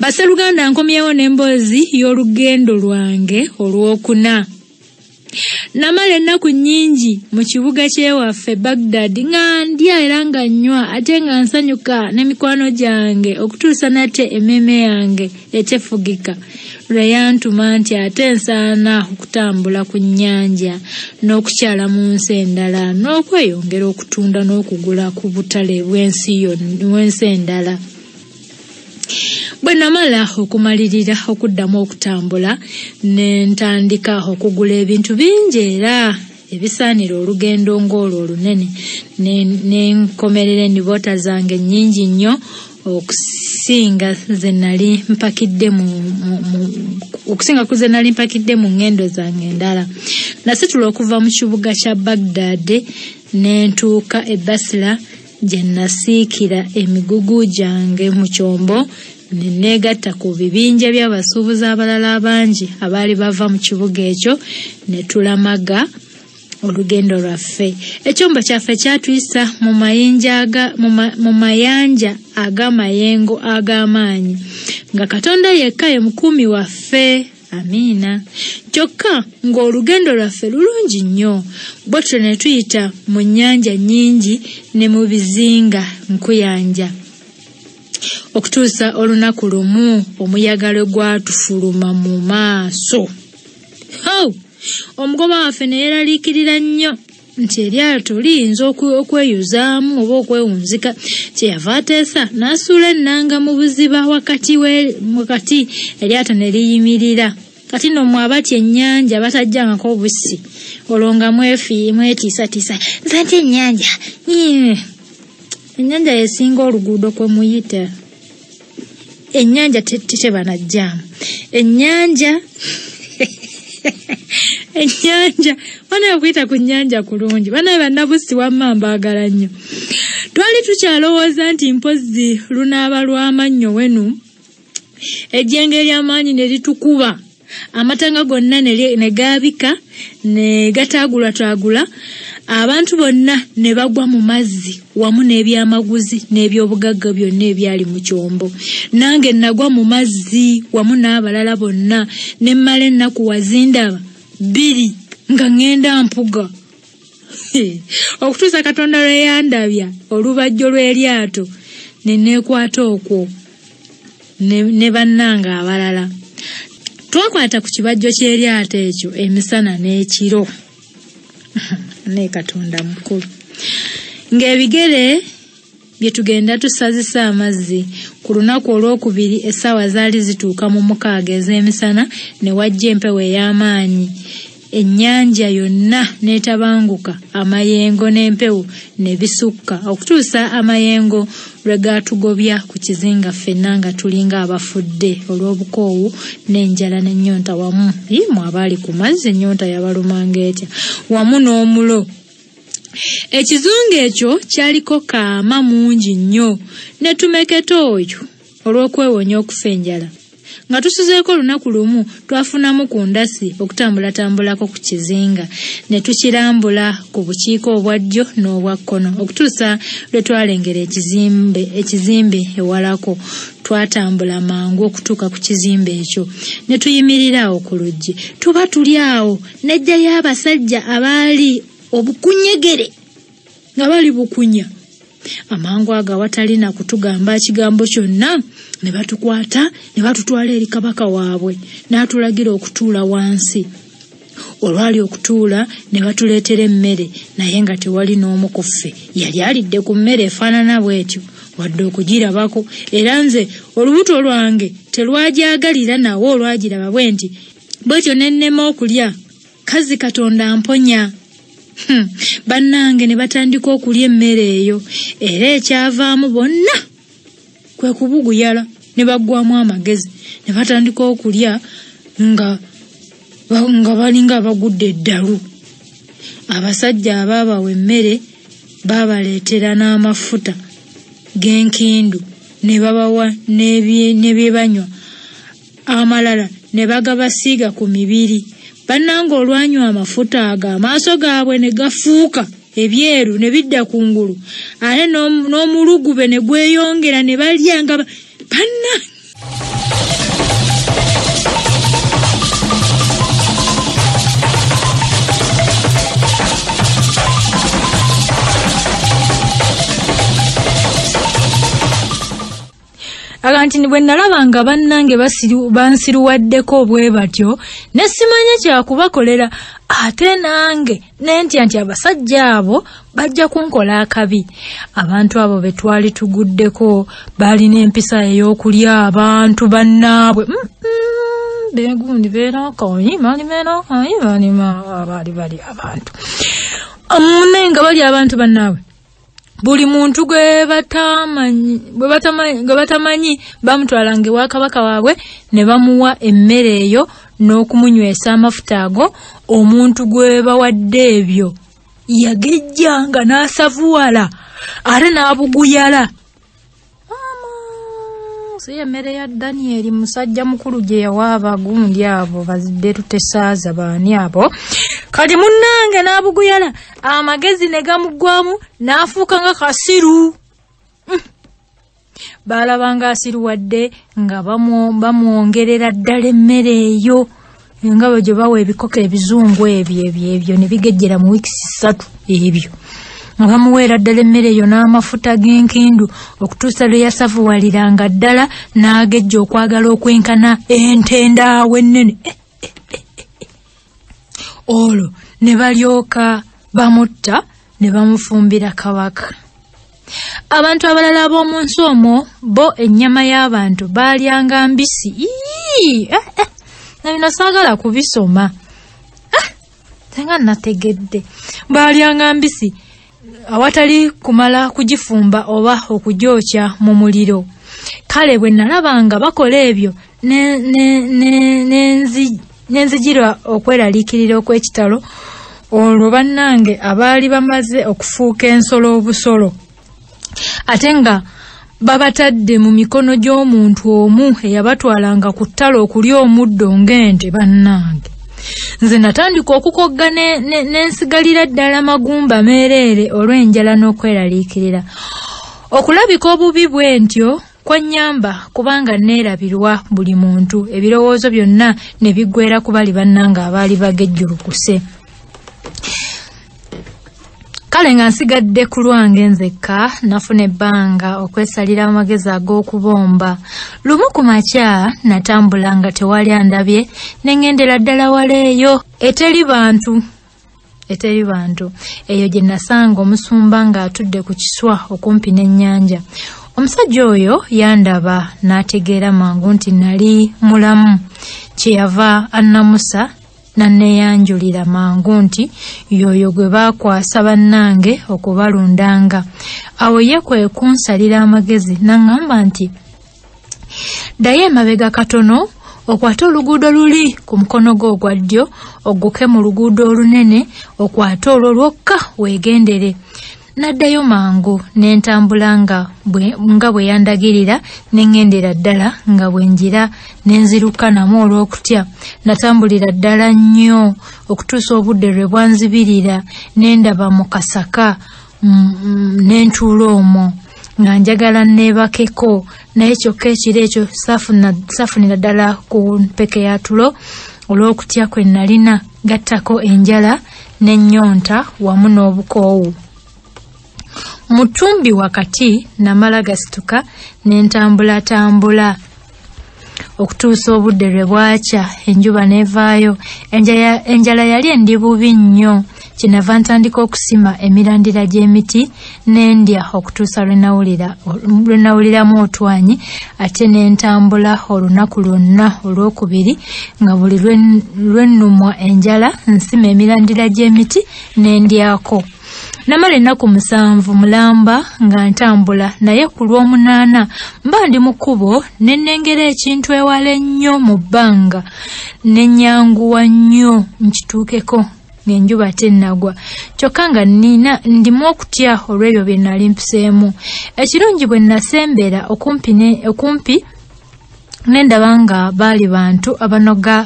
baseluganda nkomyewo n'emboozi y'olugendo lwange olwokuna namala ennaku nnyingi mu kibuga kyewaffe bagdad nga ndya era nga nnywa ate nga nsanyuka n'emikwano gyange okutuusa nate emmeme yange etefugika lwe yantuma nti ate nsaana okutambula ku nnyanja n'okukyala mu nsi endala n'okweyongera okutunda n'okugula ku butale bw'ensi yo bw'ensi endala bwe namala okumalirira okuddamu okutambula ne ntandika okugula ebintu bingi era ebisaanira olugendo ng'olwo olunene nenkomerera enibota zange nyingi nnyo okusinga ze nali mpakidde okusinga ku ze nali mpakidde mu ŋŋendo zange endala nasitula okuva mu kibuga kya bagdad ne ntuuka ebasila gyenasiikira emigugu gyange mu kyombo neneegatta ku bibinja by'abasuubuzi abalala abangi abaali bava mu kibuga ekyo ne tulamaga olugendo lwaffe ekyumba kyaffe kyatuyisa mu mayanja ag'amayengo ag'amaanyi nga katonda yekka ye mukuumi waffe amiina kyokka ng'olugendo lwaffe lulungi nnyo bwetyo ne tuyita mu nnyanja nnyingi ne mu bizinga nkuyanja okutuusa olunaku lumu omuyagalo gwatufuluma mu maaso ho omugoba waffe neyeeraliikirira nnyo nti eryato liyinza okweyuzaamu oba okwewunzika kyeyava ateesa n'asuula ennanga mu buziba wakati wakati eryato ne liyimirira kati no mwabatya ennyanja batajjangako obusi olwo nga mwetiisatiisa zatya ennyanja ennyanja yesinga oluguudo kwe muyita ennyanja tetebanajjamu ennyanja ennyanja bana yakuyita ku nnyanja kulungi bana bannabusi wammambaagala nnyo twali tukyalowooza nti mpozi lunaaba lw'amannyo wenu ejjenge ery'amaanyi ne litukuba amatanga gonna ne gaabika ne gataagulwataagula abantu bonna ne bagwa mu mazzi wamu n'ebyamaguzi n'ebyobugagga byonna ebyali mu kyombo nange nagwa mu mazzi wamu n'abalala bonna ne mmala ennaku wazindaba bbiri nga ŋŋenda mpuga okutuusa katonda lweyandabya olubajjo lw'eryato ne neekwata okwo ne bannanga abalala twakwata ku kibajjo ky'eryato ekyo emisana n'ekiro naye katonda mukulu ng'ebigere bye tugenda tusazisa amazzi ku lunaku olwokubiri essaawa zaali zituuka mu mukaaga ez'emisana ne wajja empewo ey'amaanyi ennyanja yonna n'etabanguka amayengo n'empewo ne bisukka okutuusa amayengo lwe gaatugobya ku kizinga ffenna nga tulinga abafudde olw'obukoowu n'enjala n'ennyonta wamu imu abaali ku mazzi ennyonta yabalumanga etya wamu n'omulo ekizunga ekyo kyaliko kaama mungi nnyo ne tumeketa oyo olw'okwewonya okufa enjala nga tusizeeko olunaku lumu twafunamu ku ndasi okutambulatambulako ku kizinga ne tukirambula ku bukiiko obwa ddyo n'obwa kkono okutuusa lwe twalengera ekizimbe ewalako twatambula mangu okutuuka ku kizimbe ekyo ne tuyimirira awo ku luggi tuba tuli awo nejjayo abasajja abaali obukunyegere nga bali bukunya amangu ago awatali na kutugamba ekigambo kyonna ne batukwata ne batutwala eri kabaka waabwe n'atulagira okutuula wansi olwali okutuula ne batuleetera emmere naye nga tewali n'omu ku ffe yali alidde ku mmere efaanana bw'etyo wadde okugirabako era nze olubuto lwange telwagyagalira nawe olwagiraba bwe nti bwekyo ne nnema okulya kazi katonda mponya hmm. bannange ne batandika okulya emmere eyo era ekyavaamu bonna kwe kubuguyala ne baggwamu amagezi ne batandika okulya nga nga balinga abagudde eddalu abasajja abaabawa emmere baabaleetera n'amafuta genkindu ne babawa ne byebanywa amalala ne bagabasiiga ku mibiri bannanga olwanywa amafuta ago amaaso gaabwe ne gafuuka ebyeru ne bidda kungulu ate n'omulugube ne gweyongera ne balyanga bannanga aga nti bwe nalaba nga bannange bansiruwaddeko obwe batyo ne simanya kyakubakolera ate nange ne ntya nti abasajja abo bajja kunkola akabi abantu abo be twali tuguddeko baalina empisa ey'okulya abantu bannaabwe begundi beerakaonyimalimeerakaonyimalima abaali bali abantu munaye nga bali abantu bannaabwe buli muntu gwe batamanyi bamutwalanga ewa kabaka waabwe ne bamuwa emmere eyo n'okumunywesa amafuta ago omuntu gwe bawadde ebyo yagejjanga n'asavuwala ate n'abuguyala si emmere ya danyeri musajja mukulu gye yawa abagundi abo bazidde tutesaaza baani abo kati munnange n'abuguyana amagezi ne gamuggwamu n'afuuka nga kasiru mm. baalabanga asiruwadde nga bamwongerera ddala emmere eyo engabo gye bawa ebikoko ebizungu ebyo ebyo ebyo ne bigejjera mu wiikisi ssatu ebyo nga bamuweera ddala emmere eyo n'amafuta g'enkindu okutuusa lwe yasavuwaliranga ddala n'agejja okwagala okwenkana ente endaawo ennene eh. olwo ne balyoka bamutta ne bamufumbira kabaka abantu abalala ab'omu nsi omwo bo ennyama y'abantu baalyanga mbisi eh, eh. na bino saagala kubisoma eh, tenga nategedde baalyanga mbisi awatali kumala kugifumba oba okujyokya mu muliro kale bwe nalabanga bakola ebyo ne, ne, ne, ne, ne nzija nenzijirwa okweraliikirira okwekitalo olwo bannange abaali bamaze okufuuka ensolo obusolo ate nga babatadde mu mikono gy'omuntu omu eyabatwalanga ku ttalo okulya omuddo ng'ente bannange nze natandika okukogga n'ensigalira ddala magumba meereere olw'enjala n'okweraliikirira okulabika obubi bwe ntyo kwannyamba kubanga neerabirwa buli muntu ebirowoozo byonna ne biggwera ku bali bannanga abaali bagejjulukuse kale nga nsigadde ku lwange nzekka nafuna ebbanga okwesalira amagezi ag'okubomba lumu ku makya natambula nga tewali andabye ne ŋŋendera ddala waleeyo eteri bantu eteri bantu eyo gye nasanga omusumba ng'atudde ku kiswa okumpi n'ennyanja omusajja oyo yandaba n'ategeera mangu nti nali mulamu kyeyava annamusa nanneeyanjulira mangu nti yoyo gwe baakwasa bannange okubalundanga awo ye kwe kunsalira amagezi naŋŋamba nti ddayo emabega katono okwate oluguudo luli ku mukono gwo ogwa ddyo ogguke mu luguudo olunene okwate olwo lwokka weegendere n'addayo mangu ne ntambula nga bwe yandagirira ne ŋŋendera ddala nga bwe njira ne nziruka namu olw'okutya natambulira ddala nnyo okutuusa obudde lwe bwanzibirira ne ndaba mu kasaka mm, mm, ne ntuula omwo nga njagala neebakeko naye kyokka ekiro ekyo saafunira ddala ku mpeke ya tulo olw'okutya kwe nalina gattako enjala n'ennyonta wamu n'obukoowu mutumbi wakati namala gasituka nentambulatambula okutuusa obudde lwe bwakya enjuba nevaayo enjala yali endi bubi nnyo kyenava ntandika okusima emirandira gy'emiti nendya okutuusa lwe nawuliramu otwanyi ate nentambula olunaku lwonna olwokubiri nga buli lwennumwa enjala nsima emirandira gy'emiti nendyako namala ennaku musanvu mulamba nga ntambula naye ku lw'omunaana mba ndi mu kkubo ne nnengera ekintu ewala ennyo mu bbanga nenyanguwa nnyo nkituukeko ngaenjuba tennagwa kyokka nga nnina ndimu okutya olw'ebyo bye nali mpiseemu ekirungi bwe nasembera okumpi okumpi nendaba nga baali bantu abanoga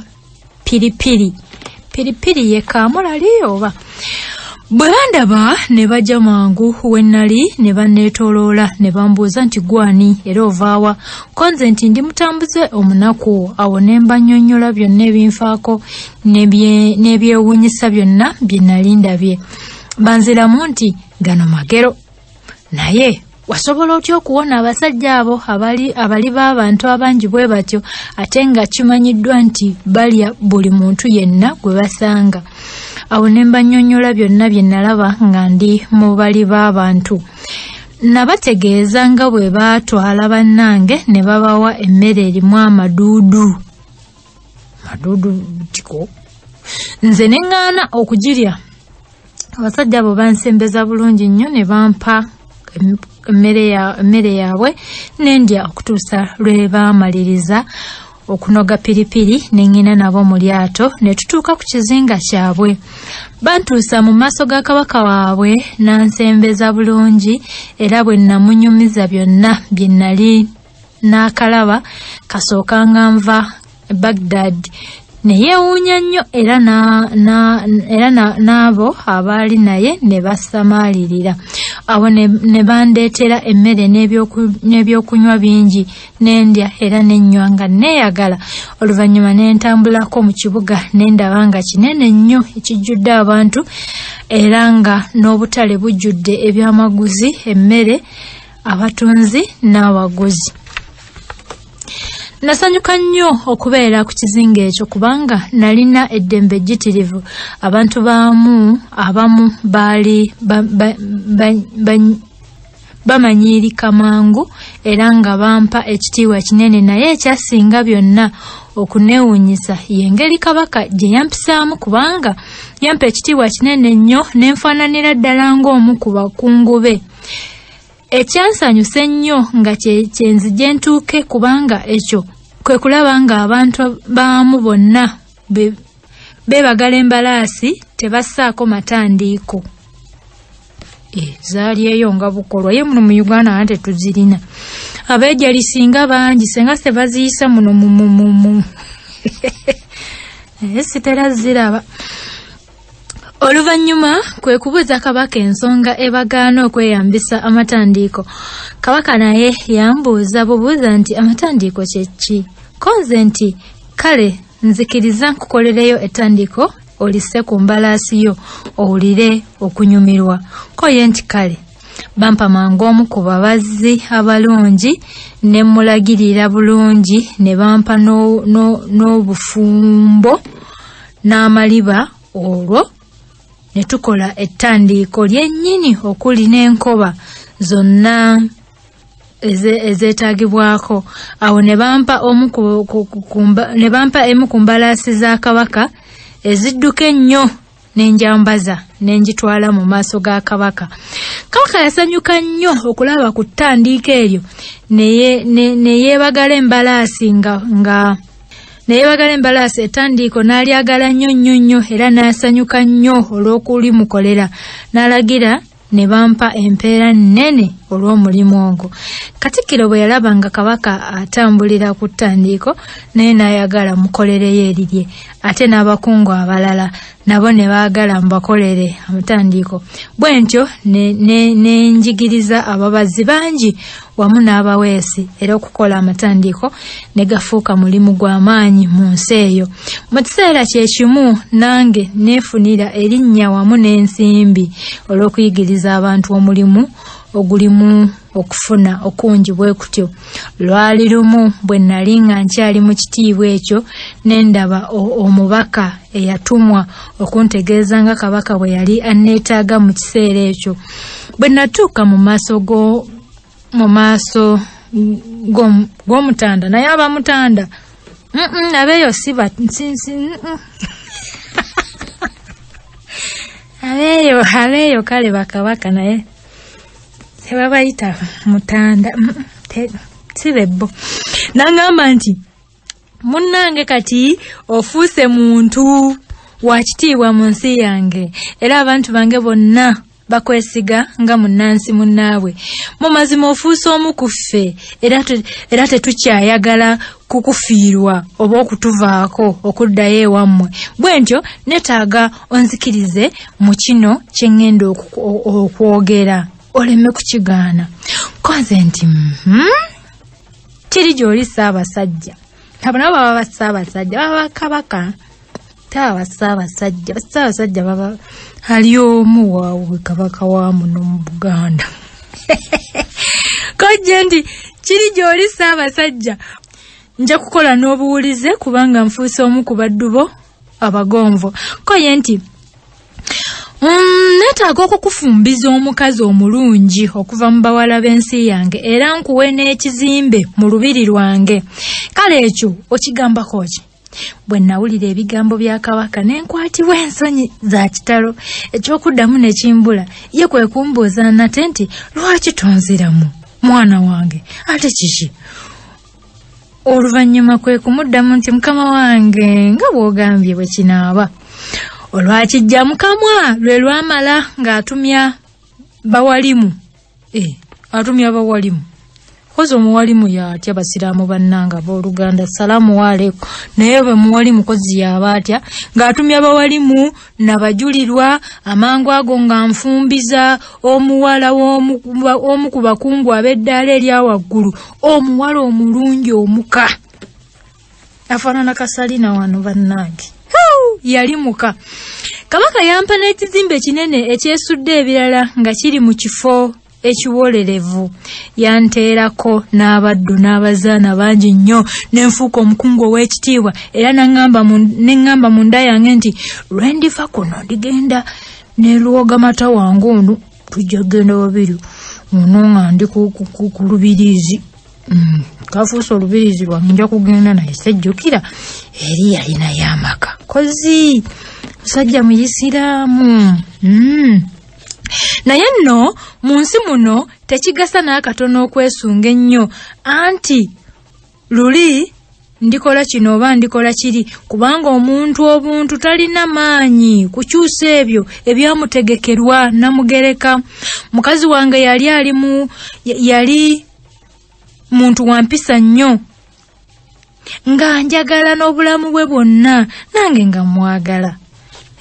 piripiri piripiri yekamulaliyo oba piri, piri. bwe bandaba ne bajja mangu we nnali ne banneetoloola ne bambuuza nti gwani era ovaawa ko nze nti ndi mutambuze omunaku awo ne mbannyonnyola byonna ebinfaako n'ebyewuunyisa byonna bye nnali ndabye banziramu nti gano magero naye wasobola otya okuwona abasajja abo abali baabantu abangi bwe batyo ate nga kimanyiddwa nti balya buli muntu yenna gwe basanga awo ne mbannyonnyola byonna bye nalaba nga ndi mu bali b'abantu nabategeeza nga bwe baatwala bannange ne babawa emmere erimu amaduudu maduudu tiko nze ne ŋŋaana okugirya abasajja abo bansembeza bulungi nnyo ne bampa emmere yaabwe nendya okutuusa lwe baamaliriza okunoga piripiri ne ngina nabo mu lyato ne tutuuka ku kizinga kyabwe bantuusa mu maaso ga kabaka waabwe nansembeza bulungi era bwe namunyumiza byonna bye nali n'akalaba kasookanga nva bagdad ne yeewuunya nnyo era na, na, era n'abo na, abaali naye ne basamaalirira abo ne, ne bandeetera emmere n'ebyokunywa bingi nendya era nenywa nga neeyagala oluvannyuma nentambulako mu kibuga nendaba nga kinene nnyo ekijjudde abantu era nga n'obutale bujjudde ebyamaguzi emmere abatunzi n'abaguzi nasanyuka nnyo okubeera ku kizinga ekyo kubanga nalina eddembe ejjitirivu abantu baamu abamu baali bamanyiirika mangu era nga bampa ekitiibwa kinene naye ekyasinga byonna okunewunyisa yengeri kabaka gye yampisaamu kubanga yampa ekitiibwa kinene nnyo nenfaananira ddala ngaomu ku bakungu be ekyansanyusa ennyo nga kyenzi gye ntuuke kubanga ekyo kwe kulaba ng'abantu baamu bonna beebagala embalaasi tebassaako matandiiko e, zaali eyo nga bukolwa ye muno mu uganda ana tetuzirina abejalisinga bangi senga sebaziyisa muno mumumumu naye sitera ziraba oluvannyuma kwe kubuuza kabaka ensonga ebagaana okweyambisa amatandiiko kabaka naye yambuuza bubuuza nti amatandiiko kye ki nkonze nti kale nzikiriza nkukolereyo etandiko olise ku mbalaasi yo owulire okunyumirwa koye nti kale bampa mangu omu ku babazzi abalungi ne mulagirira bulungi ne bampa n'obufumbo n'amaliba olwo ne tukola ettandiiko lyennyini okuli n'enkoba zonna ezeetagibwako awo ne bampa emu ku mbalaasi za kabaka ezidduka ennyo nenjambaza nenjitwala mu maaso ga kabaka kabaka yasanyuka nnyo okulaba ku ttandiika eryo neyeebagala embalaasi nga neyeebagala embalaasi ettandiiko n'alyagala nnyo nnyo nnyo era n'asanyuka nnyo olw'okulimukolera n'alagira ne bampa empeera nnene olw'omulimu ogwo katikkiro bwe yalaba nga kabaka atambulira ku ttandiiko naye n'ayagala mukolereyo erirye ate n'abakungu abalala nabo ne baagala mbakolere amatandiiko bwe ntyo nenjigiriza ne, ne ababazi bangi wamu n'abaweesi era okukola amatandiiko ne gafuuka mulimu gw'amaanyi mu nsi eyo mu kiseera kye kimu nange neefunira erinnya wamu n'ensimbi olw'okuyigiriza abantu omulimu ogulimu okufuna okungi bwe kutyo lwali lumu bwe nali nga nkyali mu kitiibwa ekyo nendaba omubaka eyatumwa okuntegeeza nga kabaka bwe yali aneetaaga mu kiseera ekyo bwe natuuka mu maaso g'omutanda naye abamutanda abeeyo sibansinsi abeeyo abeeyo kale bakabaka naye tebabayita mutanda sibebo nagamba nti munnange kati ofuuse muntu wakitiibwa mu nsi yange era abantu bange bonna bakwesiga nga munansi munaabwe mumazima ofuusa omu ku ffe era tetukyayagala kukufiirwa oba okutuvaako okuddayo ewammwe bwe ntyo netaaga onzikirize mu kino kye ŋŋenda okwogera oleme kukigaana kanze nti mhm, kiri gyoli saabasajja abo nabo baba basaabasajja baba bakabaka taba basaabasajja basaabasajja baba ali omu waawe kabaka wa muno mu buganda kojje nti kiri gyoli saabasajja nja kukola n'obuwulize kubanga nfuusa omu ku baddu bo abagonvu koye nti Mm, neetaaga okukufumbiza omukazi omulungi okuva mu bawala b'ensi yange era nkuwe n'ekizimbe mu lubiri lwange kale ekyo okigambako ki bwe nnawulira ebigambo bya kabaka n'enkwatibwa ensonyi za kitalo ekyokuddamu nekimbula ye kwe kumbuuza nate nti lwaki tonziramu mwana wange ate kiki oluvannyuma kwe kumuddamu nti mukama wange nga bw'ogambye bwe kinaaba olwakijja mukamwa lwe lwamala ng'atumya bawalimu e atumya bawalimu kozi omuwalimu yatya basiraamu bannanga booluganda salaamu waleku naye bwe muwalimu kozi yaba atya ng'atumya bawalimu nabajulirwa amangu ago nga nfumbiza omuwala omu ku bakungu ab'eddaala erya waggulu omuwala omulungi omuka afaanana kasalina wano bannange yalimuka kabaka yampa n'ekizimbe kinene ekyesudde ebirala nga kiri mu kifo ekiwolerevu yanteerako n'abaddu n'abazaana bangi nnyo nenfuuka omukungu ow'ekitiibwa era neŋŋamba mu nda yange nti lwendifa kuno ndigenda nelwogamata wange onu tujja genda babiri ono nga ndi kulubiriizi Mm, kafuuse olubirizi lwange nja kugenda naye sejjukira eri yalinayo amaka kozi musajja muisiraamu mm. naye nno mu nsi muno tekigasa n'akatono okwesunga ennyo anti luli ndikola kino oba ndikola kiri kubanga omuntu obuntu talina maanyi kukyusa ebyo ebyamutegekerwa namugereka mukazi wange yali alimu yali muntu wampisa nnyo nga njagala n'obulamu bwe bwonna nange nga mwagala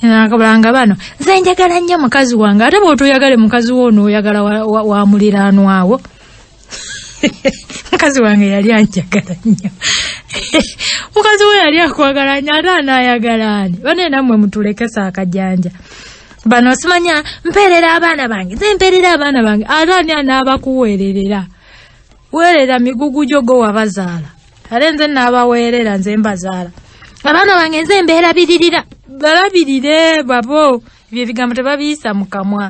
nakabulanga bano nze njagala nnyo mukazi wange ate bwotoyagale mukazi wo n'oyagala wa muliraanwawo mukazi wange yali anjagala nnyo mukazi we yali akwagala nnyo ate anaayagala ani bane enammwe mutulekesa akajanja bano simanya mpeerera abaana bange nze mpeerera abaana bange ate ani anaabakuweererera weerera migugu gyo gowabazaala ale nze naabaweerera nze mbazaala abaana bange nze mbeerabirira balabirire babo ebyo ebigambo tebabiyisa mukamwa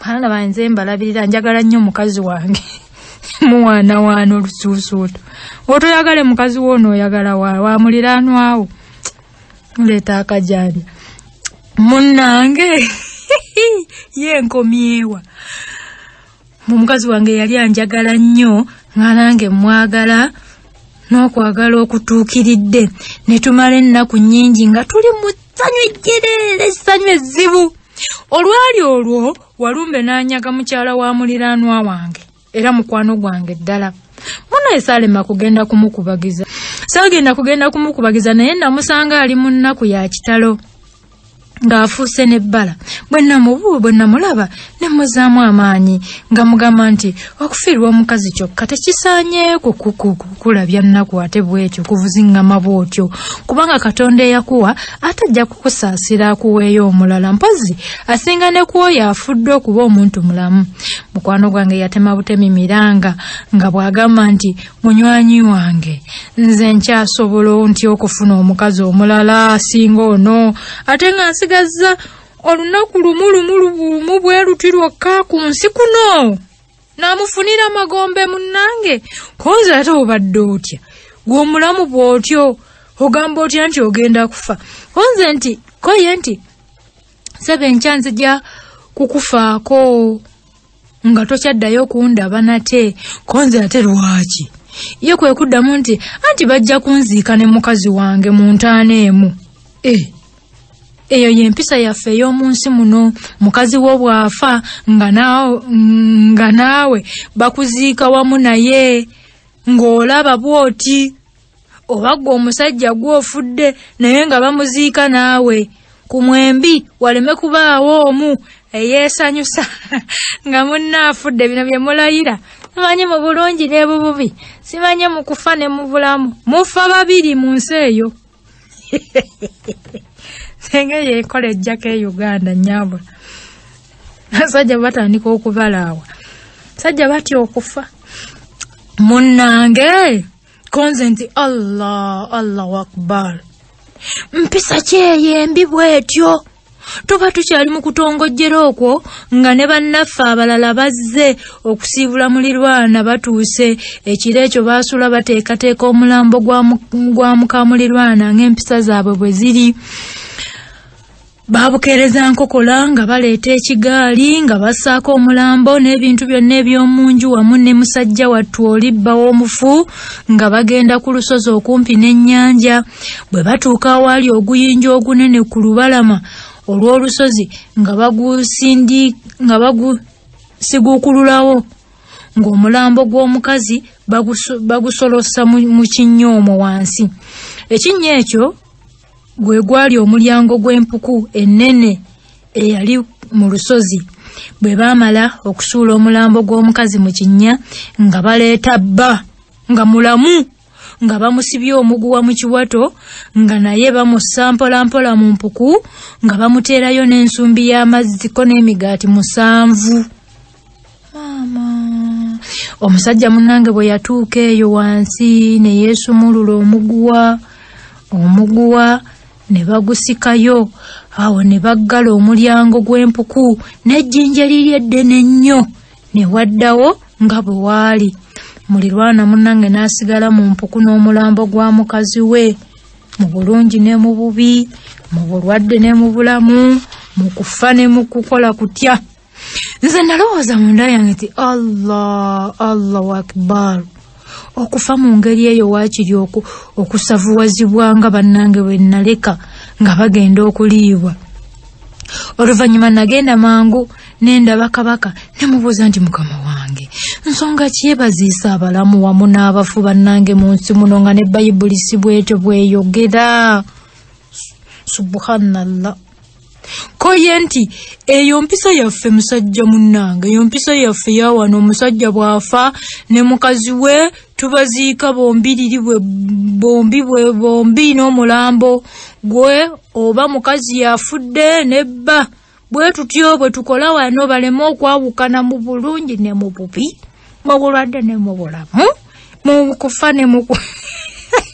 baana bange nze mbalabirira njagala nnyo mukazi wange muwaana waana olusuusuuto otoyagale mukazi woona oyagala wamuliraanwawo muleeta akajanja munnange yenkomyewa mu mukazi wange yali anjagala nnyo ngalange mwagala n'okwagala okutuukiridde ne tumala ennaku nnyingi nga tuli mu ssanyu ejjereere essanyu ezzibu olwali olwo walumbe n'anyaga mukyala wa muliraanwa wange era mukwano gwange ddala munaye saalema kugenda kumukubagiza saagenda kugenda kumukubagiza naye namusanga ali mu nnaku ya kitalo ng'afuuse n'ebbala bwe namubuwa bwe namulaba ne muzaamu amaanyi nga mugamba nti okufiirwa omukazi kyokka tekisaanyeeku kulabya nnaku ate bwetyo kuvuzingama bwotyo kubanga katonda eyakuwa ate ajja kukusaasira akuweeyo omulala mpozi asinga ne kwoyo afudde okuba omuntu mulamu mukwano gwange yatema butemi miranga nga bw'agamba nti munywanyi wange nze nkyasobola ntya okufuna omukazi omulala asinga ono ate nga nsiga yeegazza olunaku lumu lumu lumu bwe luti lwokka ku nsi kuno naamufunira amagombe munnange konze ate obadde otya gweomulamu bw'otyo ogamba otya nti ogenda kufa konze nti koye nti saba enkyanzija kukufaako nga tokyaddayo kundaba nate konze ate lwaki ye kwe kuddamu nti anti bajja kunziika ne mukazi wange mu ntaana emu e eh. eyo yempisa yaffe ey'omu nsi muno mukazi wo bw'afa nga naawe bakuziika wamu naye ng'olaba bw'oti oba gwe omusajja gw'ofudde naye nga bamuziika naawe ku mwembi waleme kubaawo omu eyeesanyusa nga munnaafudde bino bye mulayira simanye mu bulungi n'ebububi simanye mu kufa ne mu bulamu mufa babiri mu nsi eyo Hehehehe senga yekole jjako e uganda nyabo basajja batandika okubalaawa sajja batya okufa munnange konze nti allah allahu akbar mpisa kyeyembi bwetyo tuba tukyali mu kutongojjera okwo nga ne bannaffe abalala bazze okusiibula mulirwana batuuse ekiro ekyo baasula bateekateeka omulambo gwa mukamulirwana ng'empisa zaabwe bwe ziri babukereza nkokola nga baleeta ekigaali nga bassaako omulambo n'ebintu byonna eby'omunju wamu ne musajja wattu oli bba w'omufu nga bagenda ku lusozi okumpi n'ennyanja bwe batuuka awaali oguyinja ogunene ku lubalama olw'olusozi nga bagusiguukululawo ng'omulambo gw'omukazi bagusolosa mu kinyoomo wansi ekinnya ekyo gwe gwali omulyango gw'empuku ennene eyali mu lusozi bwe baamala okusuula omulambo gw'omukazi mu kinnya nga baleeta bba nga mulamu nga bamusibye omuguwa mu kiwato nga naye bamussa mpolampola mu mpuku nga bamuteerayo n'ensumbi y'amazziko n'emigaati musanvu maama omusajja munnange bwe yatuuka eyo wansi ne yeesumulula omuguwa omuguwa ne bagusikayo awo ne baggala omulyango gw'empuku n'ejjinja liri eddene ennyo ne waddawo nga bwe waali mulirwana munnange n'asigala mu mpuku n'omulambo gwa mukazi we mu bulungi ne mu bubi mu bulwadde ne mu bulamu mu kufa ne mu kukola kutya nze nalowooza munda yange ti allah allahu akbar okufa mu ngeri eyo waakiri okusavuwazibwa nga bannange bwe naleka nga bagenda okuliibwa oluvannyuma nagenda mangu nendaba kabaka nemubuuza nti mukama wange nsonga kyebaziisa abalamu wamu n'abafu bannange mu nsi muno nga ne bayibuli si bwetyo bweyogera subuhanallah ko ye nti eyo mpisa yaffe musajja munnange eyo mpisa yaffe yawano omusajja bw'afa ne mukazi we tubaziika bombiriri bwe bombi bwe bombi n'omulambo gwe oba mukazi yafudde ne bba bwe tutyo bwe tukola wano baleme okwawukana mu bulungi ne mu bubi mu bulwadde ne mu bulamu mu kufa ne mu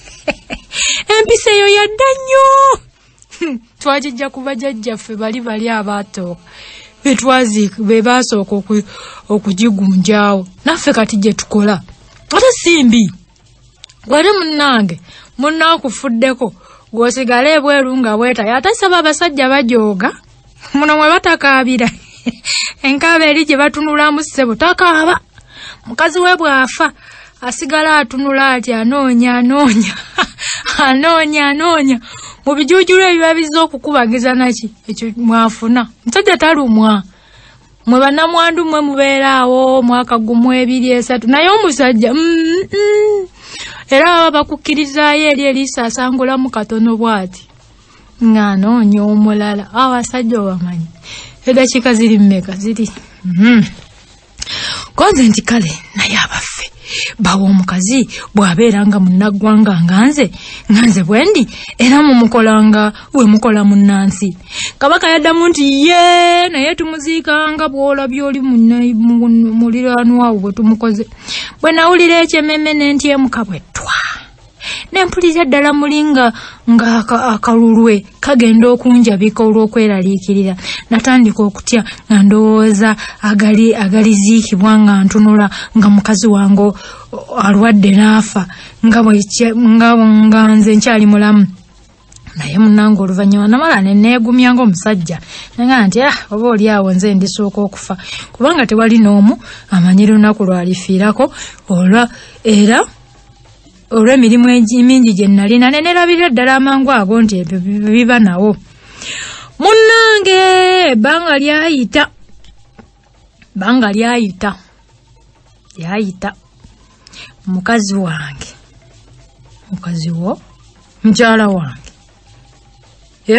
empisa eyo yadda nnyo twagijja kuba jajjaffe bali bali abato betwazi bebasooka okugigunjaawo naffe kati gye tukola ate simbi gwali munange munaakufuddeko gwosigale ebweru nga bwetayo ate saba abasajja bajooga muno mwe batakaabira enkaaba eri gye batunulamu ssebo takaaba mukazi we bw'afa asigala atunula ati anoonya anoonya anoonya anoonya mu bijuujulo ebiba bizza okukubagiza naki ekyo mwafuna musajja talumwa mwe banamwandu mwe mubeerawo mwaka gumu ebiri esatu naye omusajja mm, mm, era baba bakukkirizaayo eri erisasangula mu katono bwati ng'anoonya omulala awo basajja obamanyi edakiika ziri mmeka ziri mm. kwanze nti kale naye abaffe bawa omukazi bw'abeera nga munnaggwanga nga nze nga nze bwe ndi era mumukolanga wemukola munnansi kabaka yaddamu nti ye naye tumuziikanga bw'olabye oli muliranwawo bwe tumukoze bwe nawulira ekyememe n'entyemukabwettwa nempulirira ddala mulinga nga akalulwe kagenda okunjabika olw'okweraliikirira natandika okutya nga ndowooza agaliziikibwa nga ntunula nga mukazi wange alwadde n'afa nga nze nkyali mulamu naye munange oluvanyuma namala neneegumya ngaomusajja naga nti a ah, oba oli awo nze ndisooka okufa kubanga tewali n'omu amanyire lunaku lwalifiirako olwa era olw'emirimu mingi gye nalina ne neerabirira ddala amangu ago nti ebyo biba nawo munnange ebbanga lyayita bbanga lyayita lyayita mukazi wange mukazi wo mukyala wange e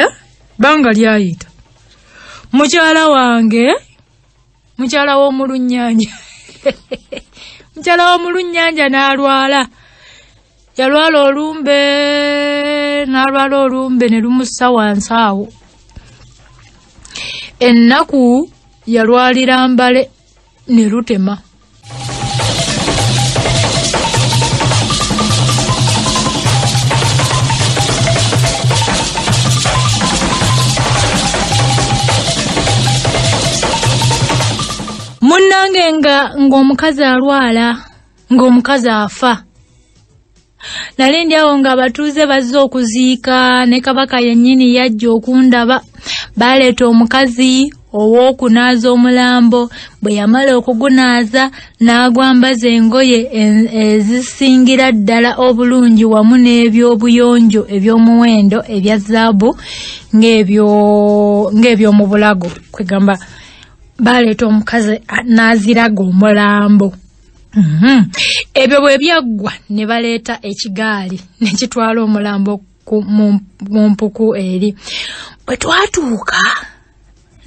bbanga lyayita mukyala wange mukyala w'omulunyanja mukyala w'omulunyanja n'alwala yalwala olumbe n'alwala olumbe ne lumussa wansi awo ennaku yalwalira mbale ne lutema munnange nga ng'omukazi alwala ng'omukazi afa nali ndiawo ng'abatuuze bazze okuziika ne kabaka yennyini yajja okundaba baleeta omukazi ow'okunaaza omulambo bwe yamala okugunaaza n'agwambaza engoye ezisingira ddala obulungi wamu n'ebyobuyonjo eby'omuwendo ebya zaabu ng'ebyomubulago kwegamba baleeta omukazi n'aziraga omulambo mm -hmm. ebyo bwe byaggwa ne baleeta ekigaali ne kitwala omulambo mu mpuku eri bwe twatuuka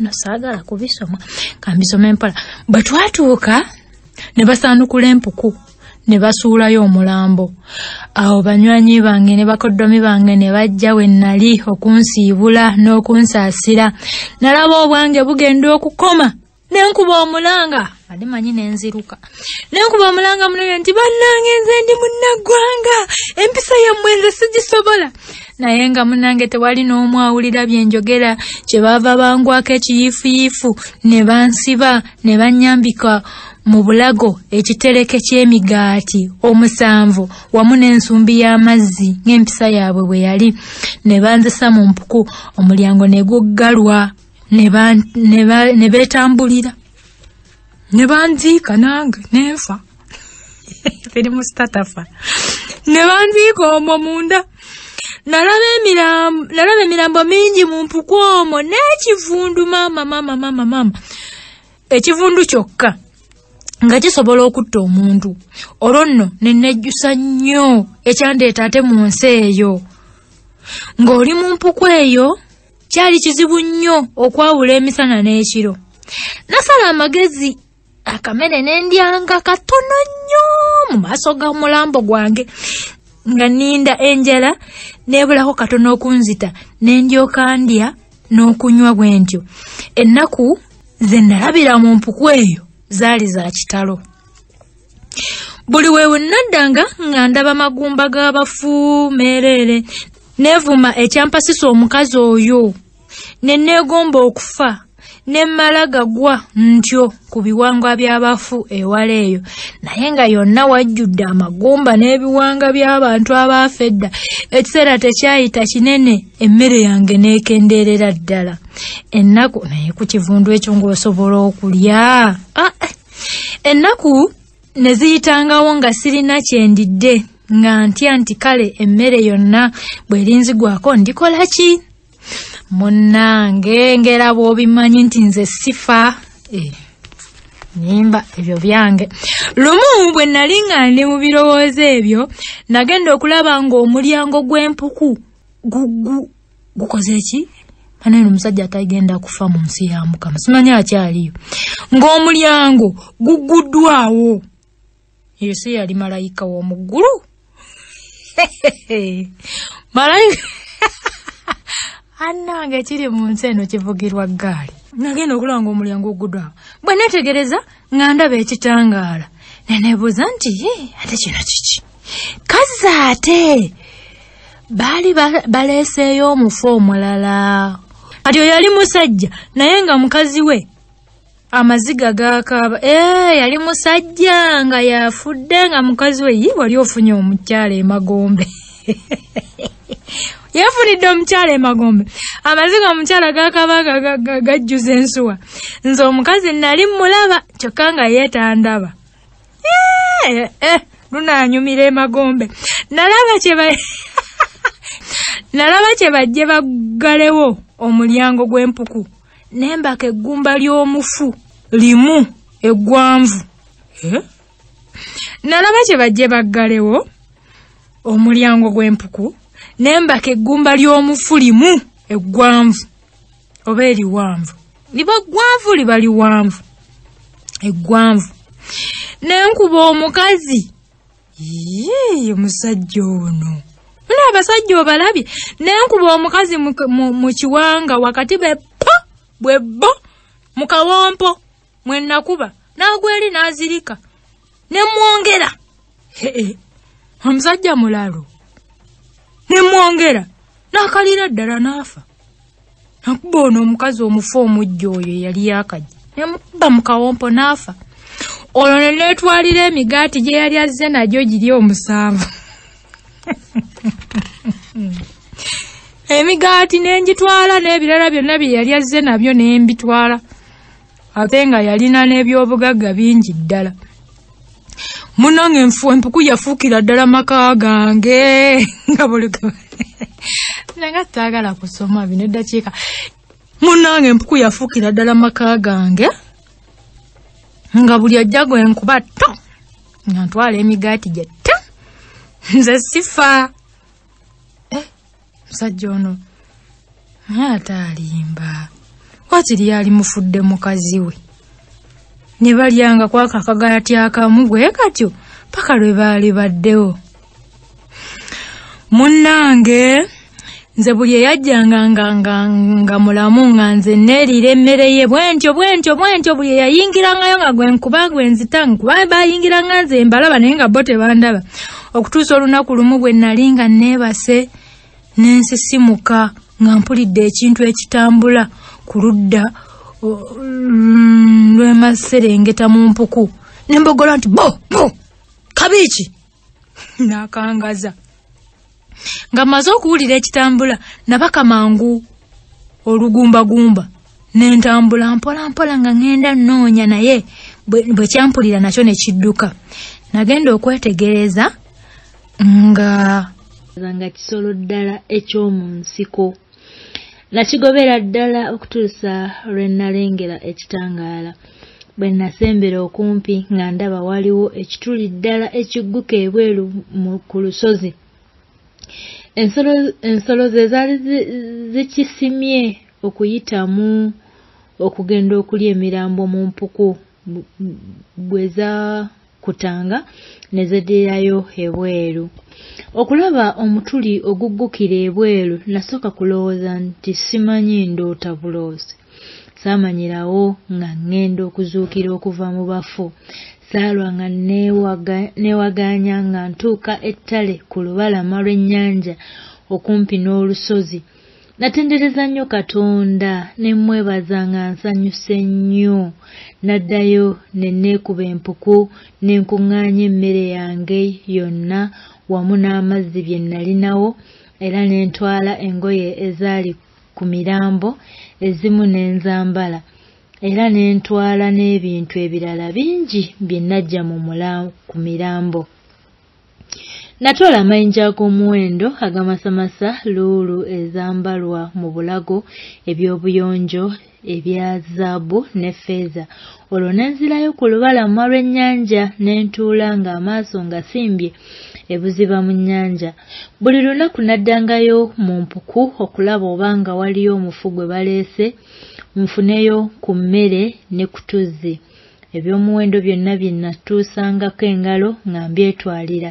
nosaagala kubisoma kambisoma empola bwe twatuuka ne basaanukula empuku ne basuulayo omulambo awo banywanyi bange ne bakoddomi bange ne bajja we nali okunsiibula n'okunsaasira nalaba obwange bugenda okukoma ne nkuba omulanga ade manyi nenziruka nenkuba omulanga munene nti bannange nze ndi munnaggwanga empisa yammwe nze sigisobola naye nga munange tewali n'omu awulira byenjogera kyebaava bangwako ekiyifuyifu ne bansiba ne bannyambika mu bulago ekitereke ky'emigaati omusanvu wamu n'ensumbi y'amazzi ng'empisa yaabwe bwe yali ne banzisa mu mpuku omulyango ne guggalwa ne beetambulira ne banziika nange nenfa terimu sitatafa ne banziika omwo munda nalaba emirambo mingi mu mpuku omwo n'ekivundu mama mama mama mama ekivundu kyokka nga kisobola okutta omuntu olwo nno nenejjusa nnyo ekyandeeta ate mu nsi eyo ng'oli mu mpuku eyo kyali kizibu nnyo okwawula emisana n'ekiro nasala amagezi akamere nendyanga katono nnyo mu maaso gaomulambo gwange nga ninda enjala nebulako katono okunzita nendyoka ndya n'okunywa bwe ntyo ennaku ze nalabira mu mpuku eyo zaali za kitalo buli weewe naddanga nga ndaba magumba g'abafu meereere neevuma ekyampasisa omukazi oyo ne neegomba okufa ne mmala gagwa ntyo ku biwanga by'abafu ewala eyo naye nga yonna wajjudde amagumba n'ebiwanga by'abantu abaafa edda ekiseera tekyayita kinene emmere yange n'ekenderera ddala ennaku naye ku kivundu ekyo ng'osobola okulya ah, eh, ennaku ne ziyitangawo nga sirina kye ndidde nga ntya nti kale emmere yonna bwerinzigwako ndikola ki munnange ngera bw'obimanyi nti nze sifa eh, nyimba ebyo byange lumu bwe nali nga ndi mu birowoozo ebyo nagenda okulaba ngaomulyango gw'empuku guggu gukoze ki maneno omusajja atagenda kufa mu nsi ya mukama simanyi akyaliyo ng'omulyango gugguddwawo eyo si yali malayika w'omuggulu malayika anange ekiri mu nsi eno kivugirwa ggaali nagenda okulaba nga omulyango oguddwawo bwe neetegereza nga ndaba ekitangaala neneebuuza nti ate kino kiki kazze ate baali baleeseeyo omufu omulala kati oyo yali musajja naye nga mukazi we amaziga gaakaaba ee yali musajja nga yafudde nga mukazi we yi wali ofunye omukyala emagombe yafunidde omukyala emagombe amaziga omukyala gakabaga gajjuza ensuwa nze omukazi nali mulaba kyokka nga yeetandaba eh, lunanyumira emagombe nalaba kye bajje baggalewo omulyango gw'empuku nembaka eggumba ly'omufu limu eggwanvu eh? nalaba kye bajje baggalewo omulyango gw'empuku eh? nembaka eggumba ly'omufu limu eggwanvu oba eriwanvu liba ggwanvu liba liwanvu eggwanvu nenkuba omukazi yeye musajja ono ono abasajja obalabye nenkuba omukazi mu kiwanga wakati be pa bwe bo mu kawompo mwenakuba n'agweri n'azirika nemwongera omusajja mulalo nemwongera n'akaliira ddala n'afa nakuba ono omukazi omufu omujja oyo eyali yakajja nemukuba mu kawompo n'afa olwo ne neetwalira emigaati gye yali azze nagyo giri omusanvu emigaati nengitwala n'ebirala byonna bye yali azze nabyo nembitwala ate nga yalina n'ebyobugagga bingi ddala munange empuku yafuukira ddala maka gange nga nanga taagala kusoma bino eddakiika munange empuku yafuukira ddala maka gange nga buli ajja gwe nkuba to nga ntwala emigaati gye ta nze sifa eh, musajja ono naye ataalimba wakiri ali mufudde mukazi we ne balyanga kwako akagaati akamu bwe katyo paka lwe baali baddewo munnange nze buli eyajjanga nga mulamu nga nze neeriira emmere ye bwentyo bwentyo bwentyo buli eyayingirangayo nga gwenkuba gwenzita nkuba bayingiranga nze embalaba naye nga bo tebandaba okutuusa olunaku lumu bwe nali nga neebase n'ensisimuka nga mpulidde ekintu ekitambula ku ludda lwemaserengeta mu mpuku nembogola nti bo bo kabiiki nakangaza nga mmaze okuwulira ekitambula nabaka mangu olugumbagumba nentambula mpola mpola nga ngenda nnoonya naye bwe kyampulira nakyo nekidduka nagenda okwetegereza nga nga kisolo ddala eky'omu nsiko nakigobera ddala okutuusa lwe nalengera ekitangaala bwe nasembera okumpi nga ndaba waliwo ekituli ddala ekigguka ebweru ku lusozi ensolo ze zaali zikisimye okuyitamu okugenda okulya emirambo mu mpuku bwe za kutanga ne zeddeerayo ebweru okulaba omutuli ogugukira ebweru nasooka kulowooza nti simanyi ndoota buloosi saamanyirawo nga ŋŋenda okuzuukira okuva mu bafu saalwa nga neewagaanya nga ntuuka ettale ku lubalama lw'ennyanja okumpi n'olusozi natendereza nnyo katonda ne mwebaza nga nsanyuse nnyo naddayo nenneekuba empuku ne nkuŋŋaanya emmere yange yonna wamu n'amazzi bye nnalinawo era ne ntwala engoye ezaali ku mirambo ezimu ne nzambala era ne ntwala n'ebintu ebirala bingi bye najja mu mulamu ku mirambo natwala amayinja ag'omuwendo agamasamasa luulu ezambalwa mu bulago ebyobuyonjo ebya zaabu ne feeza olwo ne nzirayo ku lubalama lw'ennyanja ne ntuula ng'amaaso nga simbye ebuziba mu nnyanja buli lunaku naddangayo mu mpuku okulaba oba nga waliyo omufu gwe baleese nfuneyo ku mmere ne ku tuzzi eby'omuwendo byonna bye natuusangako engalo nga mbyetwalira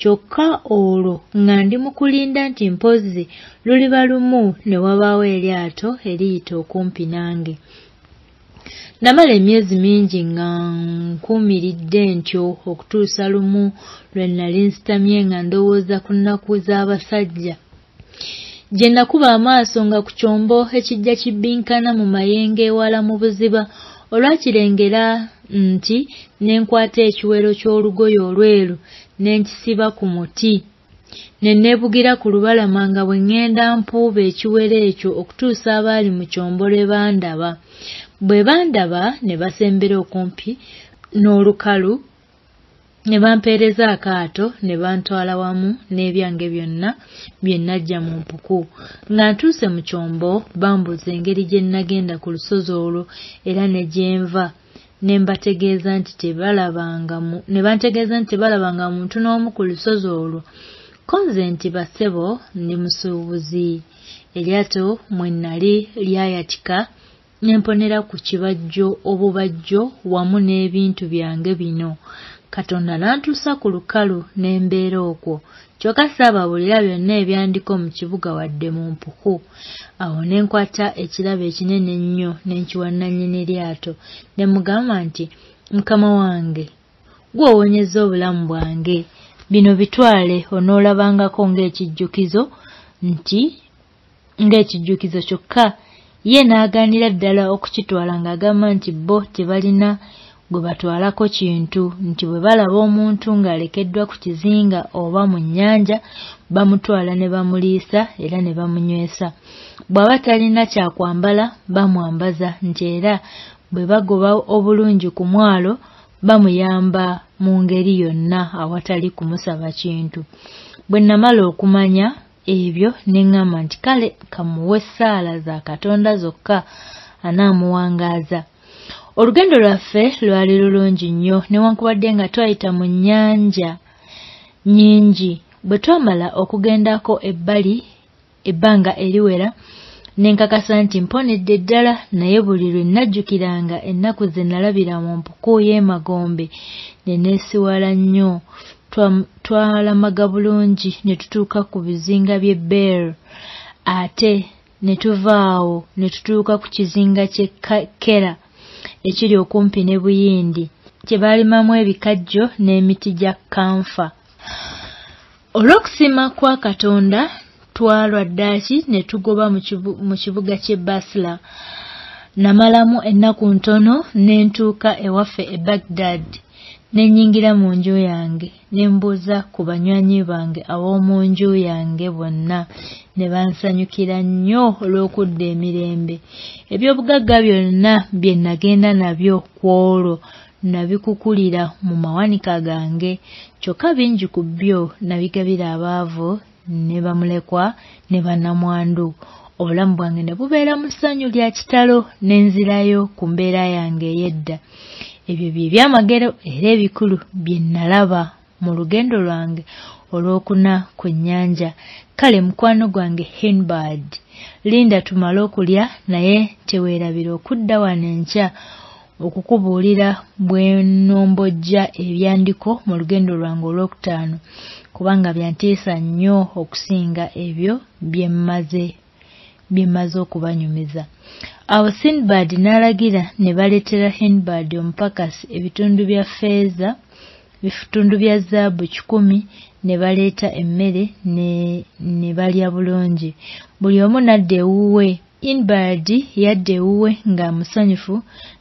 kyokka olwo nga ndi mu kulinda nti mpozzi luliba lumu ne wabaawo eryato eriyita okumpi nange namala emyezi mingi nga nkumiridde ntyo okutuusa lumu lwe nali nsitamye nga ndowooza ku nnaku z'abasajja gye nakuba amaaso nga ku kyombo ekijja kibbinkana mu mayengo ewala mu buziba olwakirengera nti ne nkwata ekiwero ky'olugoye olweru ne nkisiba ku muti ne neebugira ku lubalama nga bwe ŋŋenda mpuuba ekiwero ekyo okutuusa abaali mu kyombo lwe bandaba bwe bandaba ne basembera okumpi n'olukalu ne bampeereza akaato ne bantwala wamu n'ebyange byonna bye najja mu mpuku nga ntuuse mu kyombo bambuuza engeri gye nnagenda ku lusozi olwo era ne gye nva ne mbategeeza nti tebalabanga mu ne bantegeeza nti tebalabanga muntu n'omu ku lusozi olwo ko nze nti basebo ndi musuubuzi eryato mwe nnali lyayatika ne mponera ku kibajjo obubajjo wamu n'ebintu byange bino katonda n'antuusa ku lukalu n'embeera okwo kyokka saababulira byonna ebyandiko mu kibuga wadde mu mpuku awo ne nkwata ekirabo ekinene ennyo n'enkiwananyini lyato ne mugamba nti mukama wange gw'owonyeza obulamu bwange bino bitwale onoolabangako ng'ekijjukizo nti ng'ekijjukizo kyokka ye n'aganira ddala okukitwala ng'agamba nti bo tebalina gwe batwalako kintu nti bwe balaba omuntu ng'alekeddwa ku kizinga oba mu nnyanja bamutwala ne bamuliisa era ne bamunywesa bw'aba talina kyakwambala bamwambaza nti era bwe bagoba obulungi ku mwalo bamuyamba mu ngeri yonna awatali kumusaba kintu bwe namala okumanya ebyo ne ŋŋamba nti kale kamuwe essaala za katonda zokka anaamuwangaaza olugendo lwaffe lwali lulungi nnyo newankubadde nga twayita mu nnyanja nnyingi bwe twamala okugendako ebbali ebbanga eriwera nenkakasa nti mponedde ddala naye buli lwe najjukiranga ennaku ze nalabira mu mpuku y'emagombe neneesiwala nnyo twalamaga twa bulungi ne tutuuka ku bizinga bye beer ate ne tuva awo ne tutuuka ku kizinga kye kera ke ekiri okumpi ne buyindi kye baalimamu ebikajjo n'emiti gya kanfa olw'okusima kwa katonda twalwa ddaaki ne tugoba mu kibuga ky'e basila namalamu ennaku ntono ne ntuuka ewaffe e bagdad nenyingira mu nju yange nembuuza ku banywanyi bange ab'omu nju yange bonna ne bansanyukira nnyo olw'okudda emirembe ebyobugagga byonna bye nagenda nabyo ku olwo nabikukulira mu mawanika gange kyokka bingi ku byo nabigabira abaavu ne bamulekwa ne bannamwandu obulamu bwange ne bubeera mu ssanyu lya kitalo n'enzirayo ku mbeera yange ey'edda ebyo bye byamagero era ebikulu bye nalaba mu lugendo lwange olw'okuna ku nnyanja kale mukwano gwange henbard linda tumale okulya naye teweerabira okudda wano enkya okukubuulira bwe nombojja ebyandiko mu lugendo lwange olwokutaano kubanga byantiisa nnyo okusinga ebyo bye mmaze okubanyumiza awo sinbad n'alagira ne baleetera henbard omupakasi ebitundu bya feeza bitundu bya zaabu kikumi ne baleeta emmere ne balya bulungi buli omu nadda ewuwe inbard yadda ewuwe ngaamusanyufu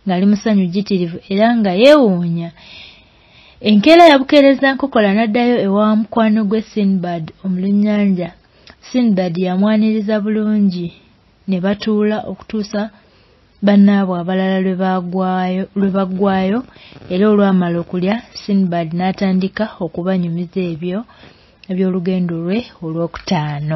ng'ali musanyu gitirivu era nga yeewuunya enkeera yabukeereza nkokola n'addayo ewa mukwano gwe sinbard omulunyanja sinbard yamwaniriza bulungi ne batuula okutuusa bannaabwe abalala lwe baggwayo era olwamala okulya sinbad n'atandika okubanyumiza ebyo eby'olugendo lwe olwokutaano